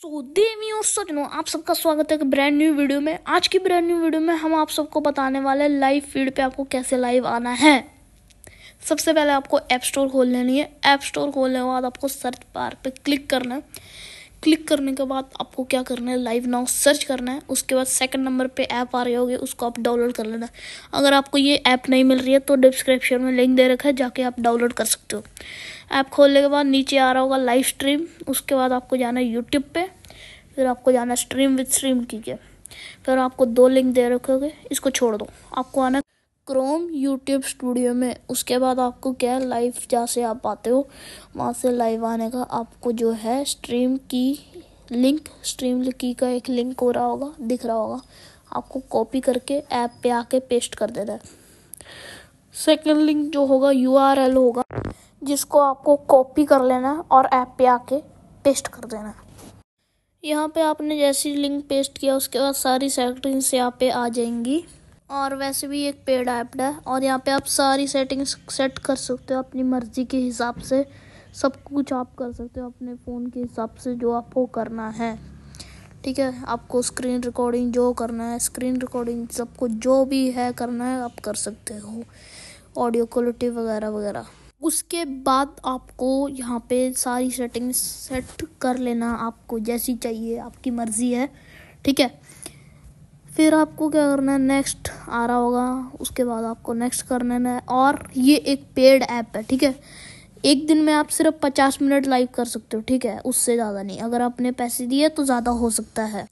सो देवियों सजनों आप सबका स्वागत है ब्रांड न्यू वीडियो में आज की ब्रांड न्यू वीडियो में हम आप सबको बताने वाले हैं लाइव फीड पे आपको कैसे लाइव आना है सबसे पहले आपको ऐप स्टोर खोल लेनी है ऐप स्टोर खोलने के बाद आपको सर्च बार पे क्लिक करना है क्लिक करने के बाद आपको क्या करना है लाइव नाउ सर्च करना है उसके बाद सेकंड नंबर पे ऐप आ रही होगी उसको आप डाउनलोड कर लेना अगर आपको ये ऐप नहीं मिल रही है तो डिस्क्रिप्शन में लिंक दे रखा है जाके आप डाउनलोड कर सकते हो ऐप खोलने के बाद नीचे आ रहा होगा लाइव स्ट्रीम उसके बाद आपको जाना है यूट्यूब पर फिर आपको जाना स्ट्रीम विथ स्ट्रीम कीजिए फिर आपको दो लिंक दे रखे इसको छोड़ दो आपको आना क्रोम यूट्यूब स्टूडियो में उसके बाद आपको क्या है लाइव जहाँ से आप आते हो वहाँ से लाइव आने का आपको जो है स्ट्रीम की लिंक स्ट्रीम की का एक लिंक हो रहा होगा दिख रहा होगा आपको कॉपी करके ऐप पे आके पेस्ट कर देना है सेकेंड लिंक जो होगा यू होगा जिसको आपको कॉपी कर लेना है और ऐप पे आके पेस्ट कर देना है यहाँ पे आपने जैसी लिंक पेस्ट किया उसके बाद सारी सेटिंग से यहाँ पे आ जाएंगी और वैसे भी एक पेड ऐप है और यहाँ पे आप सारी सेटिंग्स सेट कर सकते हो अपनी मर्ज़ी के हिसाब से सब कुछ आप कर सकते हो अपने फ़ोन के हिसाब से जो आपको करना है ठीक है आपको स्क्रीन रिकॉर्डिंग जो करना है स्क्रीन रिकॉर्डिंग सबको जो भी है करना है आप कर सकते हो ऑडियो क्वालिटी वगैरह वगैरह उसके बाद आपको यहाँ पे सारी सेटिंग्स सेट कर लेना आपको जैसी चाहिए आपकी मर्ज़ी है ठीक है फिर आपको क्या करना है नेक्स्ट आ रहा होगा उसके बाद आपको नेक्स्ट करना है और ये एक पेड ऐप है ठीक है एक दिन में आप सिर्फ पचास मिनट लाइव कर सकते हो ठीक है उससे ज़्यादा नहीं अगर आपने पैसे दिए तो ज़्यादा हो सकता है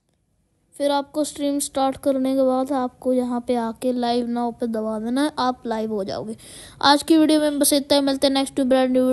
फिर आपको स्ट्रीम स्टार्ट करने के बाद आपको यहाँ पे आके लाइव नाव पे दबा देना है आप लाइव हो जाओगे आज की वीडियो में बस इतना ही मिलते हैं नेक्स्ट ब्रांड न्यू